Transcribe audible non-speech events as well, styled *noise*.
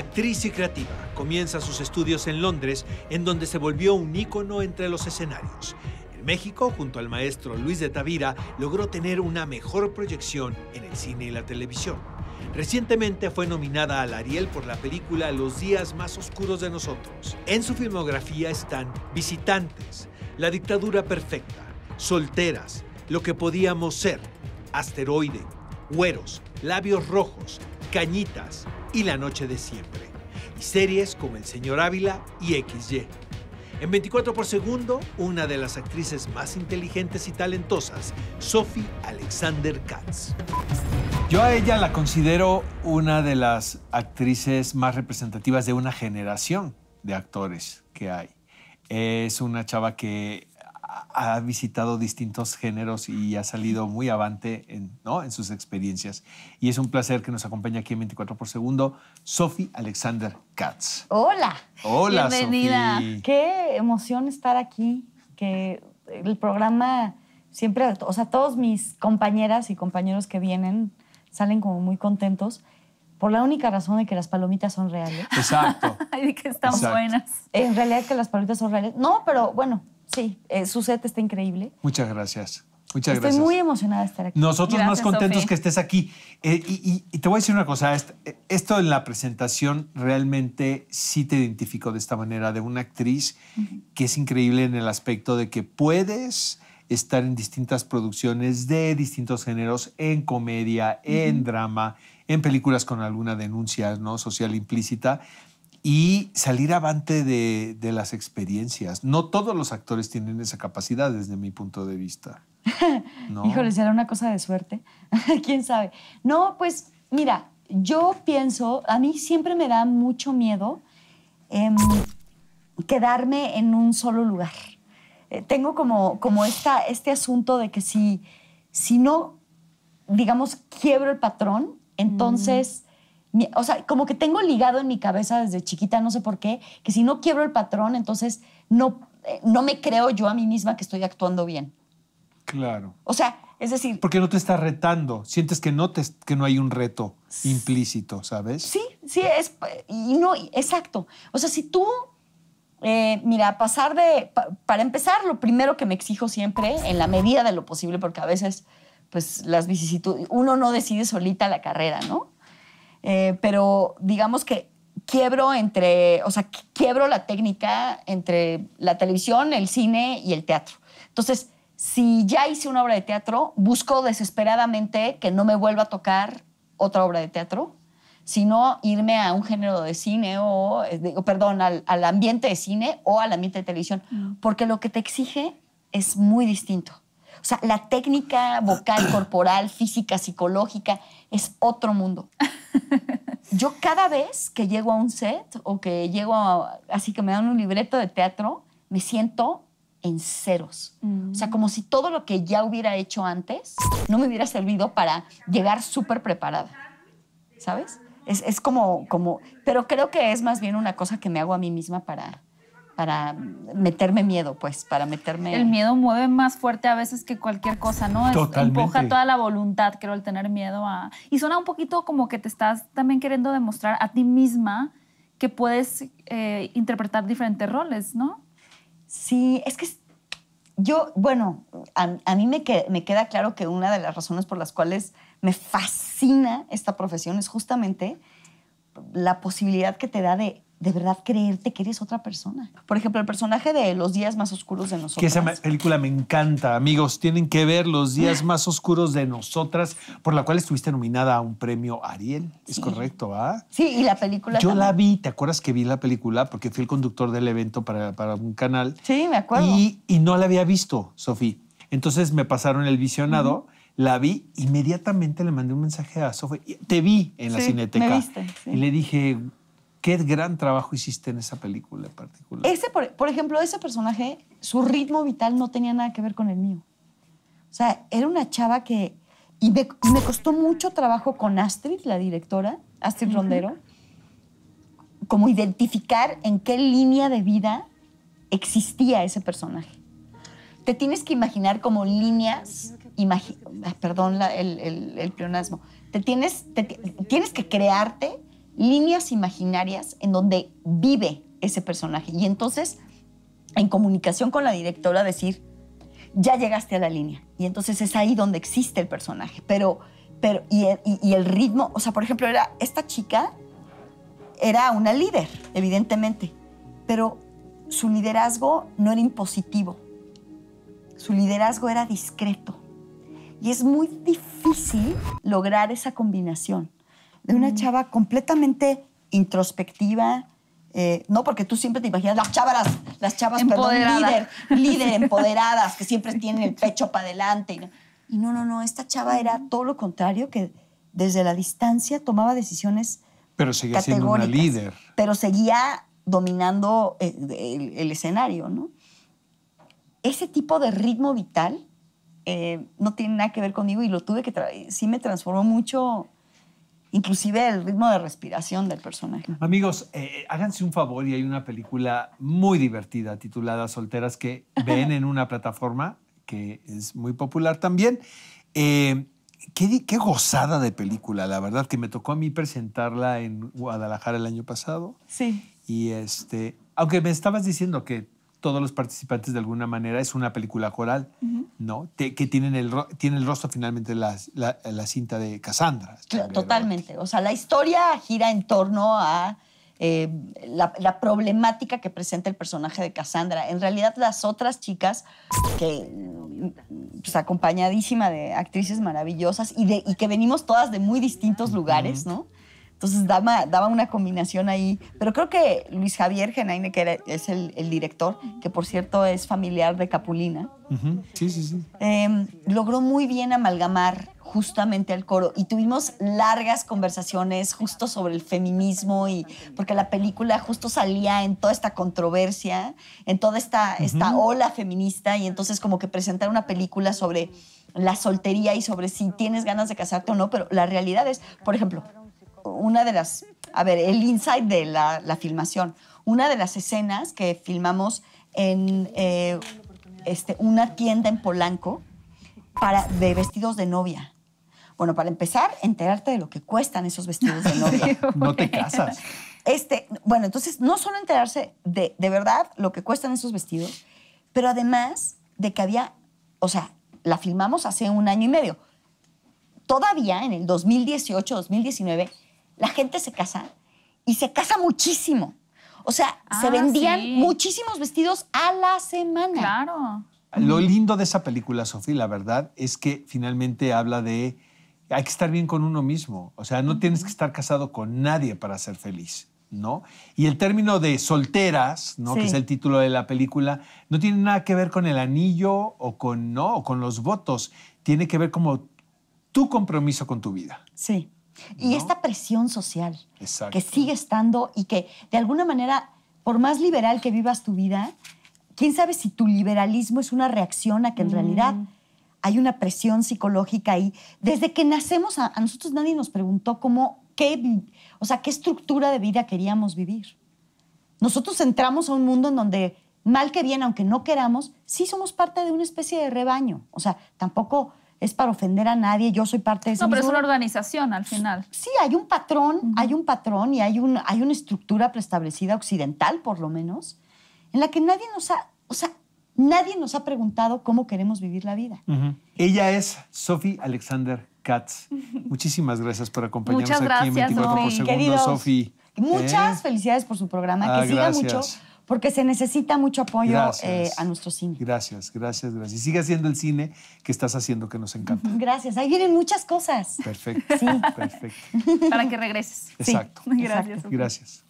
Actriz y creativa, comienza sus estudios en Londres, en donde se volvió un ícono entre los escenarios. En México, junto al maestro Luis de Tavira, logró tener una mejor proyección en el cine y la televisión. Recientemente fue nominada al Ariel por la película Los días más oscuros de nosotros. En su filmografía están Visitantes, La dictadura perfecta, Solteras, Lo que podíamos ser, Asteroide, Güeros, Labios rojos, Cañitas, y La Noche de Siempre, y series como El Señor Ávila y XY. En 24 por segundo, una de las actrices más inteligentes y talentosas, Sophie Alexander Katz. Yo a ella la considero una de las actrices más representativas de una generación de actores que hay. Es una chava que ha visitado distintos géneros y ha salido muy avante en, ¿no? en sus experiencias. Y es un placer que nos acompañe aquí en 24 por segundo, Sophie Alexander Katz. Hola. Hola, Bienvenida. Qué emoción estar aquí, que el programa siempre, o sea, todos mis compañeras y compañeros que vienen salen como muy contentos por la única razón de que las palomitas son reales. Exacto. *laughs* y que están buenas. En realidad que las palomitas son reales. No, pero bueno, Sí, eh, su set está increíble. Muchas gracias. Muchas Estoy muy emocionada de estar aquí. Nosotros más contentos que estés aquí. Eh, y, te voy a decir una cosa, esto en la presentación realmente sí te identifico de esta manera, de una actriz que es increíble en el aspecto de que puedes estar en distintas producciones de distintos géneros, en comedia, en drama, en películas con alguna denuncia ¿no? social implícita, y salir avante de, las experiencias. No todos los actores tienen esa capacidad desde mi punto de vista. *laughs* ¿No? Híjole, será una cosa de suerte. *laughs* ¿Quién sabe? No, pues mira, yo pienso, a mí siempre me da mucho miedo em, quedarme en un solo lugar. Eh, tengo como, como esta, este asunto de que si, si no, digamos, quiebro el patrón, mm. entonces o sea, como que tengo ligado en mi cabeza desde chiquita, no sé por qué, que si no quiero el patrón, entonces no, eh, no me creo yo a mí misma que estoy actuando bien. Claro. O sea, es decir... Porque no te estás retando, sientes que no, te, que no hay un reto implícito, ¿sabes? Sí, sí, es, y no, exacto. O sea, si tú, eh, mira, pasar de, para empezar, lo primero que me exijo siempre, en la medida de lo posible, porque a veces, pues las vicisitudes, uno no decide solita la carrera, ¿no? Eh, pero digamos que quiebro entre, o sea, quiebro la técnica entre la televisión, el cine y el teatro. Entonces, si ya hice una obra de teatro, busco desesperadamente que no me vuelva a tocar otra obra de teatro, sino irme a un género de cine o, eh, digo, perdón, al, al, ambiente de cine o al ambiente de televisión, mm. porque lo que te exige es muy distinto. O sea, la técnica vocal, *clears throat* corporal, física, psicológica, es otro mundo. Yo cada vez que llego a un set o que llego así que me dan un libreto de teatro, me siento en ceros. O sea, mm. como si todo lo que ya hubiera hecho antes no me hubiera servido para llegar súper preparada. ¿Sabes? Es, es, como, como, pero creo que es más bien una cosa que me hago a mí misma para, para meterme miedo, pues, para meterme... El miedo mueve más fuerte a veces que cualquier cosa, ¿no? Totalmente. Empuja toda la voluntad, creo, el tener miedo a... Y suena un poquito como que te estás también queriendo demostrar a ti misma que puedes eh, interpretar diferentes roles, ¿no? Sí, es que yo, bueno, a, mí me queda claro que una de las razones por las cuales me fascina esta profesión es justamente la posibilidad que te da de de verdad creerte que eres otra persona. Por ejemplo, el personaje de Los días más oscuros de nosotras. Que esa película me encanta, amigos. Tienen que ver Los días ah. más oscuros de nosotras, por la cual estuviste nominada a un premio Ariel. Es correcto, ¿ah? Sí, y la película. Yo la vi, ¿te acuerdas que vi la película? Porque fui el conductor del evento para, un canal. Sí, me acuerdo. Y, no la había visto, Sofía. Entonces me pasaron el visionado. la vi, inmediatamente le mandé un mensaje a Sofía. Te vi en la cineteca. Me viste, Y le dije, qué gran trabajo hiciste en esa película en particular. Ese, por, ejemplo, ese personaje, su ritmo vital no tenía nada que ver con el mío. O sea, era una chava que... Y me, costó mucho trabajo con Astrid, la directora, Astrid Rondero, como identificar en qué línea de vida existía ese personaje. Te tienes que imaginar como líneas, ah, perdón el, el, pleonasmo, te tienes, tienes que crearte líneas imaginarias en donde vive ese personaje. Y entonces, en comunicación con la directora, decir, ya llegaste a la línea. Y entonces es ahí donde existe el personaje. Pero, pero y, el, ritmo, o sea, por ejemplo, era esta chica era una líder, evidentemente, pero su liderazgo no era impositivo. Su liderazgo era discreto. Y es muy difícil lograr esa combinación de una chava completamente introspectiva, eh, no, porque tú siempre te imaginas las chavas, las chavas, perdón, líder, líder, *laughs* empoderadas, que siempre tienen el pecho para adelante. Y no, no, no, esta chava era todo lo contrario, que desde la distancia tomaba decisiones Pero seguía siendo una líder. Pero seguía dominando eh, el, escenario, ¿no? Ese tipo de ritmo vital eh, no tiene nada que ver conmigo y lo tuve que... Sí me transformó mucho inclusive el ritmo de respiración del personaje. Amigos, eh, háganse un favor y hay una película muy divertida titulada Solteras que ven en una plataforma que es muy popular también. Eh, qué, qué, gozada de película, la verdad, que me tocó a mí presentarla en Guadalajara el año pasado. Sí. Y este, aunque me estabas diciendo que todos los participantes de alguna manera, es una película coral, ¿no? que tienen el, tiene el rostro finalmente la, cinta de Cassandra. Este, totalmente. O sea, la historia gira en torno a eh, la, problemática que presenta el personaje de Cassandra. En realidad, las otras chicas, que pues, acompañadísima de actrices maravillosas y, de, que venimos todas de muy distintos lugares, ¿no? Entonces daba, una combinación ahí. Pero creo que Luis Javier Genaine, que es el, director, que por cierto es familiar de Capulina, em, logró muy bien amalgamar justamente al coro y tuvimos largas conversaciones justo sobre el feminismo y porque la película justo salía en toda esta controversia, en toda esta, esta ola feminista y entonces como que presentar una película sobre la soltería y sobre si tienes ganas de casarte o no, pero la realidad es, por ejemplo, una de las, a ver, el inside de la, filmación, una de las escenas que filmamos en eh, este, una tienda en Polanco para, de vestidos de novia. Bueno, para empezar, enterarte de lo que cuestan esos vestidos de novia. *laughs* no te casas. Este, bueno, entonces no solo enterarse de verdad lo que cuestan esos vestidos, pero además de que había, o sea, la filmamos hace un año y medio. Todavía en el 2018, 2019, la gente se casa y se casa muchísimo. O sea, se ah, vendían muchísimos vestidos a la semana. Claro. Lo lindo de esa película, Sofía, la verdad, es que finalmente habla de hay que estar bien con uno mismo. O sea, no tienes que estar casado con nadie para ser feliz. ¿No? Y el término de solteras, ¿no? que es el título de la película, no tiene nada que ver con el anillo o con, ¿no? o con los votos. Tiene que ver como tu compromiso con tu vida. Sí. Y esta presión social que sigue estando y que de alguna manera, por más liberal que vivas tu vida, quién sabe si tu liberalismo es una reacción a que en mm. realidad hay una presión psicológica ahí. Desde que nacemos, a, a, nosotros nadie nos preguntó cómo, qué, o sea, qué estructura de vida queríamos vivir. Nosotros entramos a un mundo en donde, mal que bien, aunque no queramos, sí somos parte de una especie de rebaño. O sea, tampoco es para ofender a nadie, yo soy parte de eso. No, pero es una organización al final. Sí, hay un patrón, hay un patrón y hay, hay una estructura preestablecida occidental, por lo menos, en la que nadie nos ha, o sea, nadie nos ha preguntado cómo queremos vivir la vida. Ella es Sophie Alexander Katz. *laughs* Muchísimas gracias por acompañarnos aquí en 24 por segundo, Sophie. Muchas ¿Eh? felicidades por su programa, ah, que siga mucho porque se necesita mucho apoyo eh, a nuestro cine. Gracias, gracias, gracias. Y Sigue haciendo el cine que estás haciendo que nos encanta. Gracias, ahí vienen muchas cosas. Perfecto. Sí. Perfecto. Para que regreses. Exacto. Gracias. Exacto. Gracias.